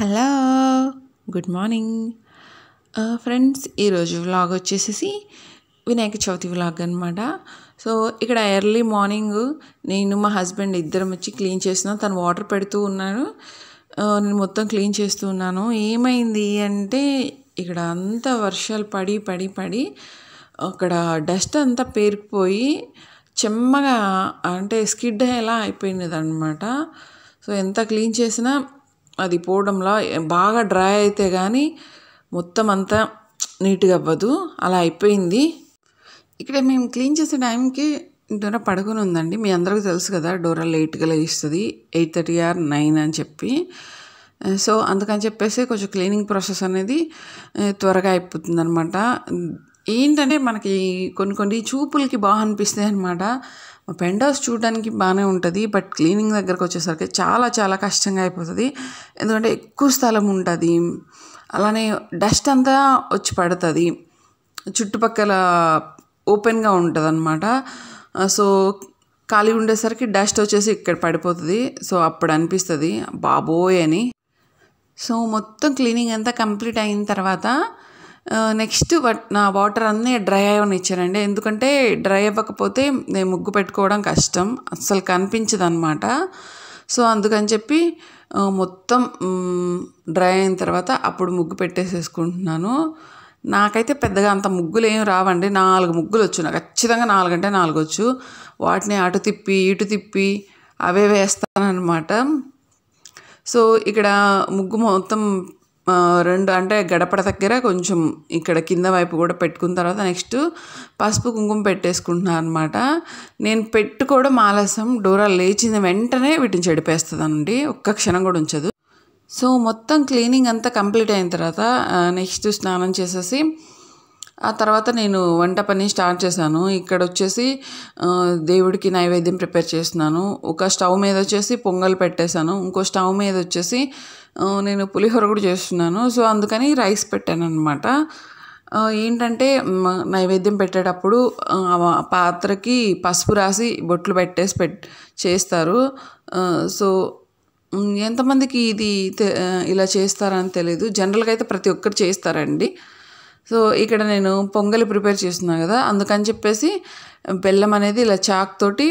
hello good morning friends ఈరోజు vlog వచ్చేసేసి Vinayaka Chavithi vlog అనమాట సో ఇక్కడ ఎర్లీ మార్నింగ్ నేను మా హస్బెండ్ ఇద్దరం వచ్చి క్లీన్ చేసిన తను వాటర్ పెడుతూ ఉన్నాను uh, నేను మొత్తం క్లీన్ చేస్తూ ఉన్నాను ఏమైంది అంటే ఇక్కడ అంతా వర్షాలు పడి పడి పడి అక్కడ డస్ట్ అంతా పేరుకుపోయి చెమ్మగా అంటే స్కిడ్ ఎలా అయిపోయినది అనమాట సో ఎంత క్లీన్ చేసినా అది పోవడంలో బాగా డ్రై అయితే కానీ మొత్తం అంతా నీట్గా అవ్వదు అలా అయిపోయింది ఇక్కడ మేము క్లీన్ చేసే టైంకి డోరా పడుకుని ఉందండి మీ అందరికీ తెలుసు కదా డోర లేట్గా లేస్తుంది ఎయిట్ థర్టీ ఆర్ నైన్ అని చెప్పి సో అందుకని చెప్పేసి కొంచెం క్లీనింగ్ ప్రాసెస్ అనేది త్వరగా అయిపోతుంది అనమాట ఏంటంటే మనకి కొన్ని కొన్ని చూపులకి బాగా అనిపిస్తాయి అనమాట పెండాస్ చూడడానికి బాగానే ఉంటుంది బట్ క్లీనింగ్ దగ్గరకు వచ్చేసరికి చాలా చాలా కష్టంగా అయిపోతుంది ఎందుకంటే ఎక్కువ స్థలం ఉంటుంది అలానే డస్ట్ అంతా వచ్చి పడుతుంది చుట్టుపక్కల ఓపెన్గా ఉంటుంది అనమాట సో ఖాళీ ఉండేసరికి డస్ట్ వచ్చేసి ఇక్కడ పడిపోతుంది సో అప్పుడు అనిపిస్తుంది బాబోయ్ అని సో మొత్తం క్లీనింగ్ అంతా కంప్లీట్ అయిన తర్వాత నెక్స్ట్ నా వాటర్ అన్నీ డ్రై ఇచ్చారండి ఎందుకంటే డ్రై అవ్వకపోతే నేను ముగ్గు పెట్టుకోవడం కష్టం అస్సలు కనిపించదు అనమాట సో అందుకని చెప్పి మొత్తం డ్రై అయిన తర్వాత అప్పుడు ముగ్గు పెట్టేసేసుకుంటున్నాను నాకైతే పెద్దగా అంత ముగ్గులు ఏం రావండి నాలుగు ముగ్గులు వచ్చు నాకు ఖచ్చితంగా నాలుగంటే నాలుగు వచ్చు వాటిని అటు తిప్పి ఇటు తిప్పి అవే వేస్తానమాట సో ఇక్కడ ముగ్గు మొత్తం రెండు అంటే గడపడ దగ్గర కొంచెం ఇక్కడ కింద వైపు కూడా పెట్టుకున్న తర్వాత నెక్స్ట్ పసుపు కుంకుమ పెట్టేసుకుంటున్నాను అనమాట నేను పెట్టుకోవడం ఆలస్యం డోరా లేచిన వెంటనే వీటిని చెడిపేస్తుందండి ఒక్క క్షణం కూడా ఉంచదు సో మొత్తం క్లీనింగ్ అంతా కంప్లీట్ అయిన తర్వాత నెక్స్ట్ స్నానం చేసేసి ఆ తర్వాత నేను వంట పని స్టార్ట్ చేశాను ఇక్కడ వచ్చేసి దేవుడికి నైవేద్యం ప్రిపేర్ చేస్తున్నాను ఒక స్టవ్ మీద వచ్చేసి పొంగల్ పెట్టేశాను ఇంకో స్టవ్ మీద వచ్చేసి నేను పులిహోర కూడా చేస్తున్నాను సో అందుకని రైస్ పెట్టాను అనమాట ఏంటంటే నైవేద్యం పెట్టేటప్పుడు పాత్రకి పసుపు రాసి బొట్లు పెట్టేసి పెట్ చేస్తారు సో ఎంతమందికి ఇది ఇలా చేస్తారని తెలీదు జనరల్గా అయితే ప్రతి ఒక్కరు చేస్తారండి సో ఇక్కడ నేను పొంగలి ప్రిపేర్ చేస్తున్నాను కదా అందుకని చెప్పేసి బెల్లం అనేది ఇలా చాక్ తోటి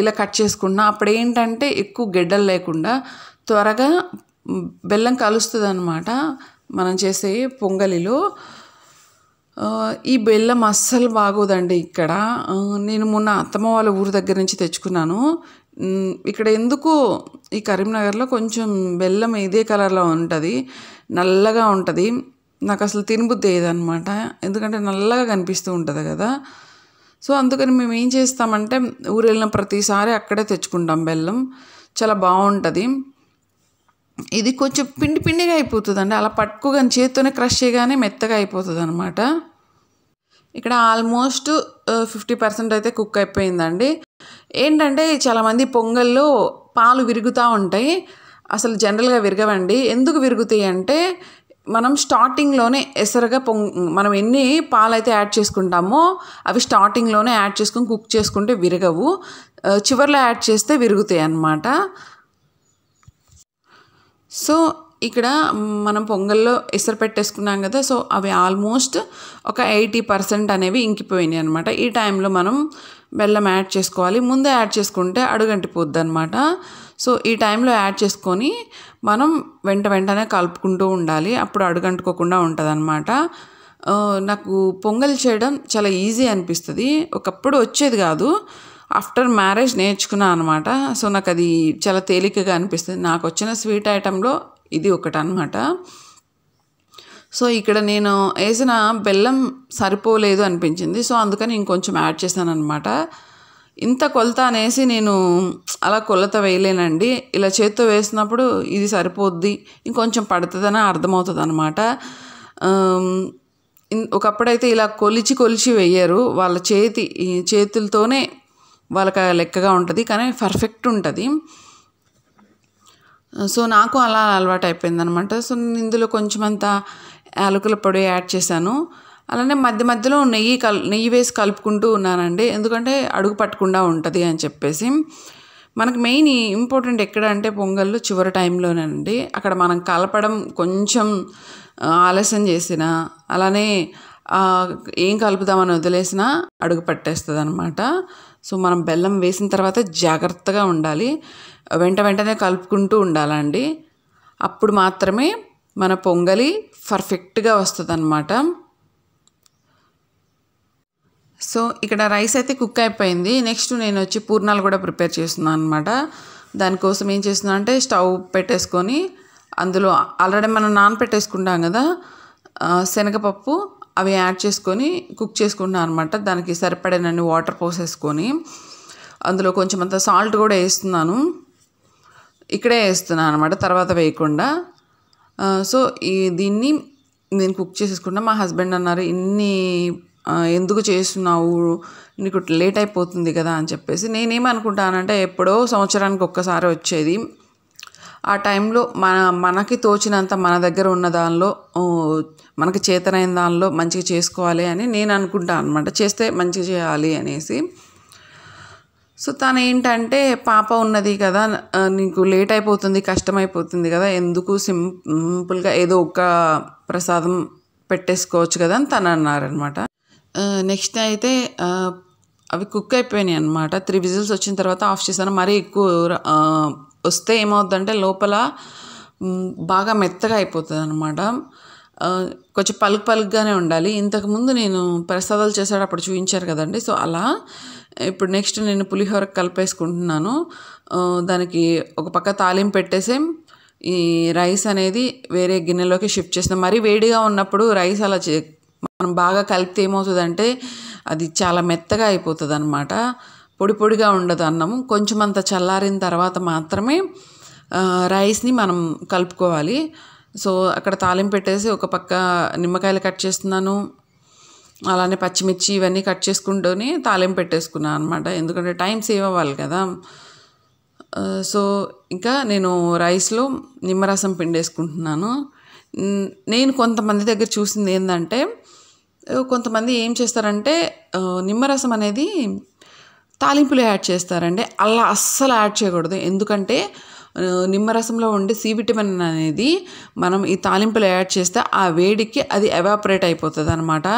ఇలా కట్ చేసుకున్నా అప్పుడు ఏంటంటే ఎక్కువ గెడ్డలు లేకుండా త్వరగా బెల్లం కలుస్తుంది అనమాట మనం చేసే పొంగలిలో ఈ బెల్లం అస్సలు బాగోదండి ఇక్కడ నేను మొన్న అత్తమ్మ వాళ్ళ ఊరు దగ్గర నుంచి తెచ్చుకున్నాను ఇక్కడ ఎందుకు ఈ కరీంనగర్లో కొంచెం బెల్లం ఇదే కలర్లో ఉంటుంది నల్లగా ఉంటుంది నాకు అసలు తినబుద్ధి ఏదనమాట ఎందుకంటే నల్లగా కనిపిస్తూ ఉంటుంది కదా సో అందుకని మేము ఏం చేస్తామంటే ఊరు వెళ్ళిన ప్రతిసారి అక్కడే తెచ్చుకుంటాం బెల్లం చాలా బాగుంటుంది ఇది కొంచెం పిండి పిండిగా అండి అలా పట్టుకోగానే చేతితోనే క్రష్ చేయగానే మెత్తగా అయిపోతుంది అనమాట ఇక్కడ ఆల్మోస్ట్ ఫిఫ్టీ పర్సెంట్ అయితే కుక్ అయిపోయిందండి ఏంటంటే చాలామంది పొంగల్లో పాలు విరుగుతూ ఉంటాయి అసలు జనరల్గా విరగవండి ఎందుకు విరుగుతాయి అంటే మనం స్టార్టింగ్లోనే ఎసరగా పొంగ్ మనం ఎన్ని పాలైతే యాడ్ చేసుకుంటామో అవి స్టార్టింగ్లోనే యాడ్ చేసుకుని కుక్ చేసుకుంటే విరగవు చివరిలో యాడ్ చేస్తే విరుగుతాయి అన్నమాట సో ఇక్కడ మనం పొంగల్లో ఎసరు పెట్టేసుకున్నాం కదా సో అవి ఆల్మోస్ట్ ఒక ఎయిటీ పర్సెంట్ అనేవి ఇంకిపోయినాయి అనమాట ఈ టైంలో మనం బెల్లం యాడ్ చేసుకోవాలి ముందే యాడ్ చేసుకుంటే అడుగంటిపోద్ది అనమాట సో ఈ టైంలో యాడ్ చేసుకొని మనం వెంట వెంటనే కలుపుకుంటూ ఉండాలి అప్పుడు అడుగంటుకోకుండా ఉంటుందన్నమాట నాకు పొంగల్ చేయడం చాలా ఈజీ అనిపిస్తుంది ఒకప్పుడు వచ్చేది కాదు ఆఫ్టర్ మ్యారేజ్ నేర్చుకున్నాను అనమాట సో నాకు అది చాలా తేలికగా అనిపిస్తుంది నాకు వచ్చిన స్వీట్ ఐటెంలో ఇది ఒకటి అనమాట సో ఇక్కడ నేను వేసిన బెల్లం సరిపోలేదు అనిపించింది సో అందుకని ఇంకొంచెం యాడ్ చేశాను అనమాట ఇంత కొలత అనేసి నేను అలా కొలత వేయలేనండి ఇలా చేత్తో వేసినప్పుడు ఇది సరిపోద్ది ఇంకొంచెం పడుతుందని అర్థమవుతుంది అనమాట ఒకప్పుడైతే ఇలా కొలిచి కొలిచి వేయరు వాళ్ళ చేతి చేతులతోనే వాళ్ళకి లెక్కగా ఉంటుంది కానీ పర్ఫెక్ట్ ఉంటుంది సో నాకు అలా అలవాటు అయిపోయింది అనమాట సో ఇందులో కొంచెం అంతా యాలకుల పొడి యాడ్ చేశాను అలానే మధ్య మధ్యలో నెయ్యి కల్ నెయ్యి వేసి కలుపుకుంటూ ఉన్నానండి ఎందుకంటే అడుగు పట్టకుండా ఉంటుంది అని చెప్పేసి మనకు మెయిన్ ఇంపార్టెంట్ ఎక్కడ అంటే పొంగల్లో చివరి టైంలోనండి అక్కడ మనం కలపడం కొంచెం ఆలస్యం చేసిన అలానే ఏం కలుపుదామని వదిలేసినా అడుగు పట్టేస్తుంది అనమాట సో మనం బెల్లం వేసిన తర్వాత జాగ్రత్తగా ఉండాలి వెంట వెంటనే కలుపుకుంటూ ఉండాలండి అప్పుడు మాత్రమే మన పొంగలి పర్ఫెక్ట్గా వస్తుంది సో ఇక్కడ రైస్ అయితే కుక్ అయిపోయింది నెక్స్ట్ నేను వచ్చి పూర్ణాలు కూడా ప్రిపేర్ చేస్తున్నాను అనమాట దానికోసం ఏం చేస్తున్నాను అంటే స్టవ్ పెట్టేసుకొని అందులో ఆల్రెడీ మనం పెట్టేసుకుంటాం కదా శనగపప్పు అవి యాడ్ చేసుకొని కుక్ చేసుకుంటున్నాను అనమాట దానికి సరిపడేనని వాటర్ పోసేసుకొని అందులో కొంచెం అంత సాల్ట్ కూడా వేస్తున్నాను ఇక్కడే వేస్తున్నాను అనమాట తర్వాత వేయకుండా సో ఈ దీన్ని నేను కుక్ చేసేసుకుంటా మా హస్బెండ్ అన్నారు ఇన్ని ఎందుకు చేస్తున్నావు నీకు లేట్ అయిపోతుంది కదా అని చెప్పేసి నేనేమనుకుంటానంటే ఎప్పుడో సంవత్సరానికి ఒక్కసారి వచ్చేది ఆ టైంలో మన మనకి తోచినంత మన దగ్గర ఉన్న దానిలో మనకి చేతనైన దానిలో మంచిగా చేసుకోవాలి అని నేను అనుకుంటాను అనమాట చేస్తే మంచిగా చేయాలి అనేసి సో తను ఏంటంటే పాప ఉన్నది కదా నీకు లేట్ అయిపోతుంది కష్టమైపోతుంది కదా ఎందుకు సింపుల్గా ఏదో ఒక ప్రసాదం పెట్టేసుకోవచ్చు కదా అని తను అన్నారనమాట నెక్స్ట్ అయితే అవి కుక్ అయిపోయినాయి అనమాట త్రీ విజిల్స్ వచ్చిన తర్వాత ఆఫ్ చేశాను మరీ ఎక్కువ వస్తే ఏమవుతుందంటే లోపల బాగా మెత్తగా అయిపోతుంది అనమాట కొంచెం పలుకు పలుకుగానే ఉండాలి ఇంతకుముందు నేను ప్రసాదాలు అప్పుడు చూపించారు కదండి సో అలా ఇప్పుడు నెక్స్ట్ నేను పులిహోర కలిపేసుకుంటున్నాను దానికి ఒక పక్క తాలింపు పెట్టేసి ఈ రైస్ అనేది వేరే గిన్నెలోకి షిఫ్ట్ చేసిన మరీ వేడిగా ఉన్నప్పుడు రైస్ అలా చే మనం బాగా కలిపితే ఏమవుతుందంటే అది చాలా మెత్తగా అయిపోతుంది అనమాట పొడి పొడిగా ఉండదు అన్నము కొంచెం అంత చల్లారిన తర్వాత మాత్రమే రైస్ని మనం కలుపుకోవాలి సో అక్కడ తాలింపు పెట్టేసి ఒక పక్క నిమ్మకాయలు కట్ చేస్తున్నాను అలానే పచ్చిమిర్చి ఇవన్నీ కట్ చేసుకుంటూనే తాలింపు పెట్టేసుకున్నాను అనమాట ఎందుకంటే టైం సేవ్ అవ్వాలి కదా సో ఇంకా నేను రైస్లో నిమ్మరసం పిండేసుకుంటున్నాను నేను కొంతమంది దగ్గర చూసింది ఏంటంటే కొంతమంది ఏం చేస్తారంటే నిమ్మరసం అనేది తాలింపులో యాడ్ చేస్తారండి అలా అస్సలు యాడ్ చేయకూడదు ఎందుకంటే నిమ్మరసంలో ఉండే సి విటమిన్ అనేది మనం ఈ తాలింపులో యాడ్ చేస్తే ఆ వేడికి అది ఎవాపరేట్ అయిపోతుంది అనమాట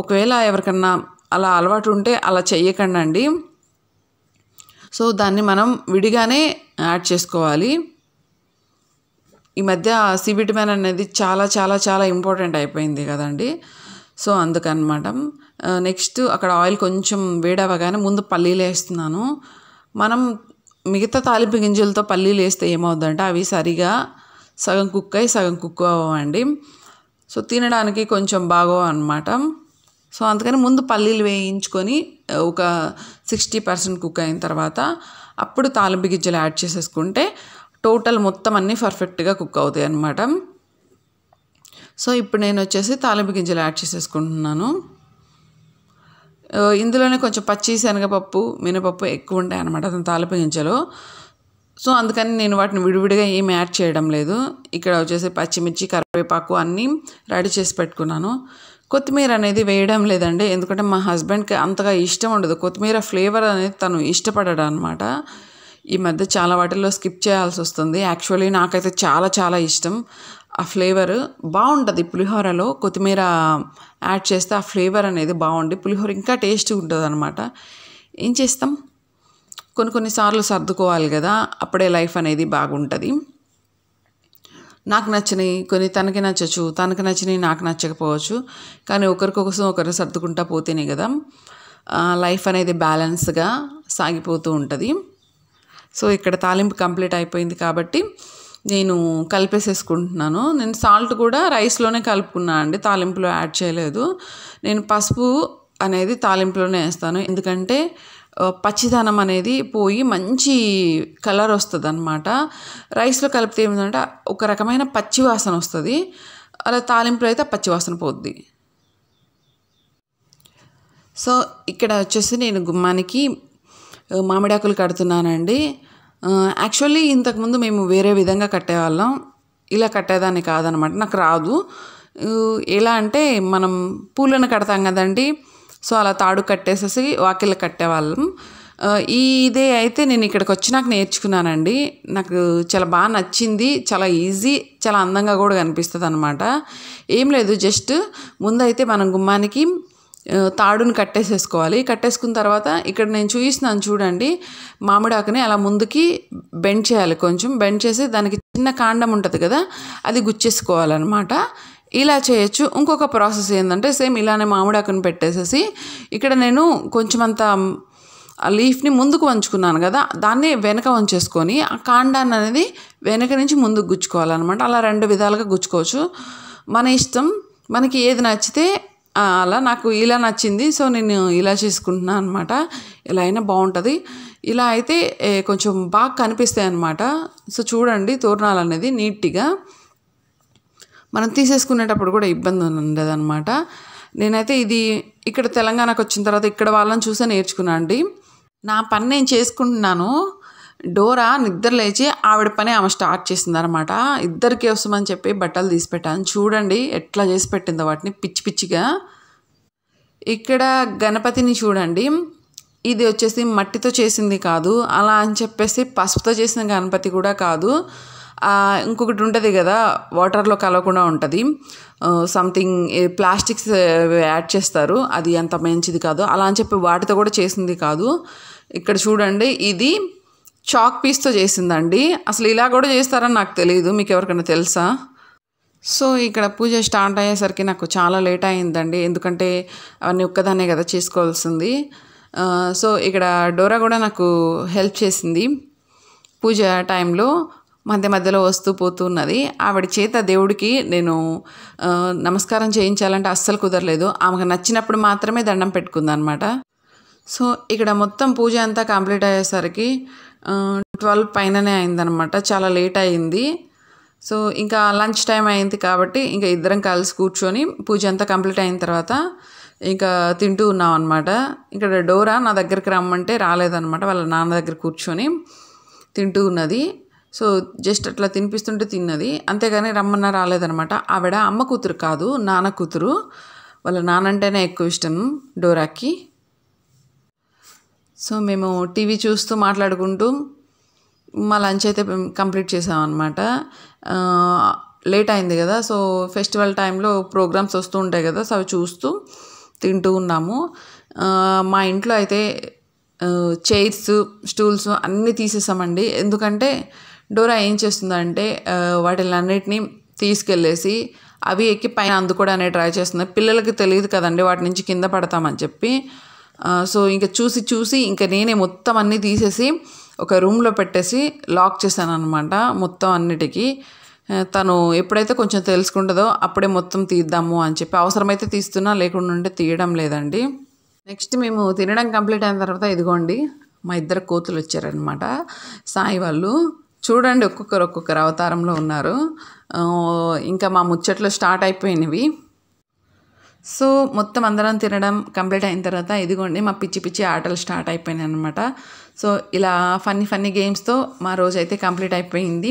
ఒకవేళ ఎవరికన్నా అలా అలవాటు ఉంటే అలా చెయ్యకండి అండి సో దాన్ని మనం విడిగానే యాడ్ చేసుకోవాలి ఈ మధ్య సి విటమిన్ అనేది చాలా చాలా చాలా ఇంపార్టెంట్ అయిపోయింది కదండి సో అందుకనమాట నెక్స్ట్ అక్కడ ఆయిల్ కొంచెం వేడవగానే ముందు పల్లీలు వేస్తున్నాను మనం మిగతా తాలింపు గింజలతో పల్లీలు వేస్తే ఏమవుతుందంటే అవి సరిగా సగం కుక్ అయి సగం కుక్ అవ్వండి సో తినడానికి కొంచెం బాగో అనమాట సో అందుకని ముందు పల్లీలు వేయించుకొని ఒక సిక్స్టీ పర్సెంట్ కుక్ అయిన తర్వాత అప్పుడు తాలింపు గింజలు యాడ్ చేసేసుకుంటే టోటల్ మొత్తం అన్నీ పర్ఫెక్ట్గా కుక్ అవుతాయి అనమాట సో ఇప్పుడు నేను వచ్చేసి తాలింపు గింజలు యాడ్ చేసేసుకుంటున్నాను uh, ఇందులోనే కొంచెం పచ్చి శనగపప్పు మినపప్పు ఎక్కువ ఉంటాయి అనమాట అతను తాలింపు గింజలు సో అందుకని నేను వాటిని విడివిడిగా ఏమి యాడ్ చేయడం లేదు ఇక్కడ వచ్చేసి పచ్చిమిర్చి కరివేపాకు అన్నీ రెడీ చేసి పెట్టుకున్నాను కొత్తిమీర అనేది వేయడం లేదండి ఎందుకంటే మా హస్బెండ్కి అంతగా ఇష్టం ఉండదు కొత్తిమీర ఫ్లేవర్ అనేది తను ఇష్టపడడం అనమాట ఈ మధ్య చాలా వాటిల్లో స్కిప్ చేయాల్సి వస్తుంది యాక్చువల్లీ నాకైతే చాలా చాలా ఇష్టం ఆ ఫ్లేవర్ బాగుంటుంది పులిహోరలో కొత్తిమీర యాడ్ చేస్తే ఆ ఫ్లేవర్ అనేది బాగుండి పులిహోర ఇంకా టేస్ట్ ఉంటుంది అనమాట ఏం చేస్తాం కొన్ని కొన్నిసార్లు సర్దుకోవాలి కదా అప్పుడే లైఫ్ అనేది బాగుంటుంది నాకు నచ్చినవి కొన్ని తనకి నచ్చచ్చు తనకి నచ్చినవి నాకు నచ్చకపోవచ్చు కానీ ఒకరికొకసం ఒకరు సర్దుకుంటా పోతేనే కదా లైఫ్ అనేది బ్యాలెన్స్గా సాగిపోతూ ఉంటుంది సో ఇక్కడ తాలింపు కంప్లీట్ అయిపోయింది కాబట్టి నేను కలిపేసేసుకుంటున్నాను నేను సాల్ట్ కూడా రైస్లోనే కలుపుకున్నా అండి తాలింపులో యాడ్ చేయలేదు నేను పసుపు అనేది తాలింపులోనే వేస్తాను ఎందుకంటే పచ్చిదనం అనేది పోయి మంచి కలర్ వస్తుంది అనమాట రైస్లో కలిపితే ఏమిటంటే ఒక రకమైన పచ్చి వాసన వస్తుంది అలా తాలింపులో అయితే పచ్చి వాసన పోద్ది సో ఇక్కడ వచ్చేసి నేను గుమ్మానికి మామిడాకులు కడుతున్నానండి యాక్చువల్లీ ఇంతకుముందు మేము వేరే విధంగా కట్టేవాళ్ళం ఇలా కట్టేదాన్ని కాదనమాట నాకు రాదు ఎలా అంటే మనం పూలను కడతాం కదండి సో అలా తాడు కట్టేసేసి వాకిల్ కట్టేవాళ్ళం ఈ ఇదే అయితే నేను ఇక్కడికి వచ్చినాక నేర్చుకున్నానండి నాకు చాలా బాగా నచ్చింది చాలా ఈజీ చాలా అందంగా కూడా కనిపిస్తుంది అనమాట ఏం లేదు జస్ట్ ముందైతే మనం గుమ్మానికి తాడును కట్టేసేసుకోవాలి కట్టేసుకున్న తర్వాత ఇక్కడ నేను చూపిస్తున్నాను చూడండి మామిడాకుని అలా ముందుకి బెండ్ చేయాలి కొంచెం బెండ్ చేసి దానికి చిన్న కాండం ఉంటుంది కదా అది గుచ్చేసుకోవాలన్నమాట ఇలా చేయొచ్చు ఇంకొక ప్రాసెస్ ఏంటంటే సేమ్ ఇలానే మామిడాకుని పెట్టేసేసి ఇక్కడ నేను కొంచెం అంత ఆ లీఫ్ని ముందుకు వంచుకున్నాను కదా దాన్ని వెనక వంచేసుకొని ఆ కాండాన్ని అనేది వెనక నుంచి ముందుకు గుచ్చుకోవాలన్నమాట అలా రెండు విధాలుగా గుచ్చుకోవచ్చు మన ఇష్టం మనకి ఏది నచ్చితే అలా నాకు ఇలా నచ్చింది సో నేను ఇలా చేసుకుంటున్నాను అనమాట ఇలా అయినా బాగుంటుంది ఇలా అయితే కొంచెం బాగా కనిపిస్తాయి అనమాట సో చూడండి తోరణాలు అనేది నీట్గా మనం తీసేసుకునేటప్పుడు కూడా ఇబ్బంది ఉండదు అనమాట నేనైతే ఇది ఇక్కడ తెలంగాణకు వచ్చిన తర్వాత ఇక్కడ వాళ్ళని చూసే నేర్చుకున్నాను అండి నా పని నేను చేసుకుంటున్నాను డోరా నిద్ర లేచి ఆవిడ పని ఆమె స్టార్ట్ చేసిందనమాట ఇద్దరికి అవసరమని చెప్పి బట్టలు తీసి పెట్టాను చూడండి ఎట్లా చేసి పెట్టిందో వాటిని పిచ్చి పిచ్చిగా ఇక్కడ గణపతిని చూడండి ఇది వచ్చేసి మట్టితో చేసింది కాదు అలా అని చెప్పేసి పసుపుతో చేసిన గణపతి కూడా కాదు ఇంకొకటి ఉంటుంది కదా వాటర్లో కలవకుండా ఉంటుంది సంథింగ్ ప్లాస్టిక్స్ యాడ్ చేస్తారు అది అంత మంచిది కాదు అలా అని చెప్పి వాటితో కూడా చేసింది కాదు ఇక్కడ చూడండి ఇది చాక్ పీస్తో చేసిందండి అసలు ఇలా కూడా చేస్తారని నాకు తెలియదు మీకు ఎవరికైనా తెలుసా సో ఇక్కడ పూజ స్టార్ట్ అయ్యేసరికి నాకు చాలా లేట్ అయిందండి ఎందుకంటే అవన్నీ ఒక్కదాన్నే కదా చేసుకోవాల్సింది సో ఇక్కడ డోరా కూడా నాకు హెల్ప్ చేసింది పూజ టైంలో మధ్య మధ్యలో వస్తూ పోతూ ఉన్నది ఆవిడ చేత దేవుడికి నేను నమస్కారం చేయించాలంటే అస్సలు కుదరలేదు ఆమెకు నచ్చినప్పుడు మాత్రమే దండం పెట్టుకుందనమాట సో ఇక్కడ మొత్తం పూజ అంతా కంప్లీట్ అయ్యేసరికి ట్వెల్వ్ పైననే అయిందనమాట చాలా లేట్ అయింది సో ఇంకా లంచ్ టైం అయింది కాబట్టి ఇంకా ఇద్దరం కలిసి కూర్చొని పూజ అంతా కంప్లీట్ అయిన తర్వాత ఇంకా తింటూ ఉన్నాం అనమాట ఇక్కడ డోరా నా దగ్గరికి రమ్మంటే రాలేదనమాట వాళ్ళ నాన్న దగ్గర కూర్చొని తింటూ ఉన్నది సో జస్ట్ అట్లా తినిపిస్తుంటే తిన్నది అంతేగాని రమ్మన్నా రాలేదనమాట ఆవిడ అమ్మ కూతురు కాదు నాన్న కూతురు వాళ్ళ నాన్నంటేనే ఎక్కువ ఇష్టం డోరాకి సో మేము టీవీ చూస్తూ మాట్లాడుకుంటూ మా లంచ్ అయితే కంప్లీట్ చేసామన్నమాట లేట్ అయింది కదా సో ఫెస్టివల్ టైంలో ప్రోగ్రామ్స్ వస్తూ ఉంటాయి కదా సో అవి చూస్తూ తింటూ ఉన్నాము మా ఇంట్లో అయితే చైర్స్ స్టూల్స్ అన్నీ తీసేసామండి ఎందుకంటే డోరా ఏం చేస్తుందంటే వాటిలన్నిటినీ తీసుకెళ్ళేసి అవి ఎక్కి పైన అందుకోవడానికి ట్రై చేస్తుంది పిల్లలకి తెలియదు కదండి వాటి నుంచి కింద పడతామని చెప్పి సో ఇంకా చూసి చూసి ఇంకా నేనే మొత్తం అన్నీ తీసేసి ఒక రూమ్లో పెట్టేసి లాక్ చేశాను అనమాట మొత్తం అన్నిటికీ తను ఎప్పుడైతే కొంచెం తెలుసుకుంటుందో అప్పుడే మొత్తం తీద్దాము అని చెప్పి అవసరమైతే తీస్తున్నా లేకుండా ఉంటే తీయడం లేదండి నెక్స్ట్ మేము తినడం కంప్లీట్ అయిన తర్వాత ఇదిగోండి మా ఇద్దరు కోతులు వచ్చారనమాట సాయి వాళ్ళు చూడండి ఒక్కొక్కరు ఒక్కొక్కరు అవతారంలో ఉన్నారు ఇంకా మా ముచ్చట్లు స్టార్ట్ అయిపోయినవి సో మొత్తం అందరం తినడం కంప్లీట్ అయిన తర్వాత ఇదిగోండి మా పిచ్చి పిచ్చి ఆటలు స్టార్ట్ అయిపోయినాయి అనమాట సో ఇలా ఫన్నీ ఫన్నీ గేమ్స్తో మా రోజు అయితే కంప్లీట్ అయిపోయింది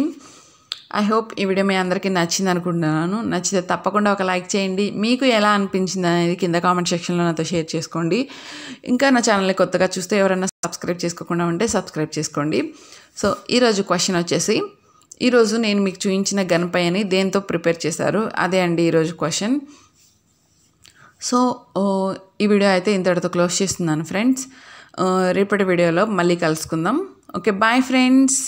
ఐ హోప్ ఈ వీడియో మీ అందరికీ నచ్చింది అనుకుంటున్నాను నచ్చితే తప్పకుండా ఒక లైక్ చేయండి మీకు ఎలా అనిపించింది అనేది కింద కామెంట్ సెక్షన్లో నాతో షేర్ చేసుకోండి ఇంకా నా ఛానల్ని కొత్తగా చూస్తే ఎవరైనా సబ్స్క్రైబ్ చేసుకోకుండా ఉంటే సబ్స్క్రైబ్ చేసుకోండి సో ఈరోజు క్వశ్చన్ వచ్చేసి ఈరోజు నేను మీకు చూపించిన అని దేంతో ప్రిపేర్ చేశారు అదే అండి ఈరోజు క్వశ్చన్ సో ఈ వీడియో అయితే ఇంతటితో క్లోజ్ చేస్తున్నాను ఫ్రెండ్స్ రేపటి వీడియోలో మళ్ళీ కలుసుకుందాం ఓకే బాయ్ ఫ్రెండ్స్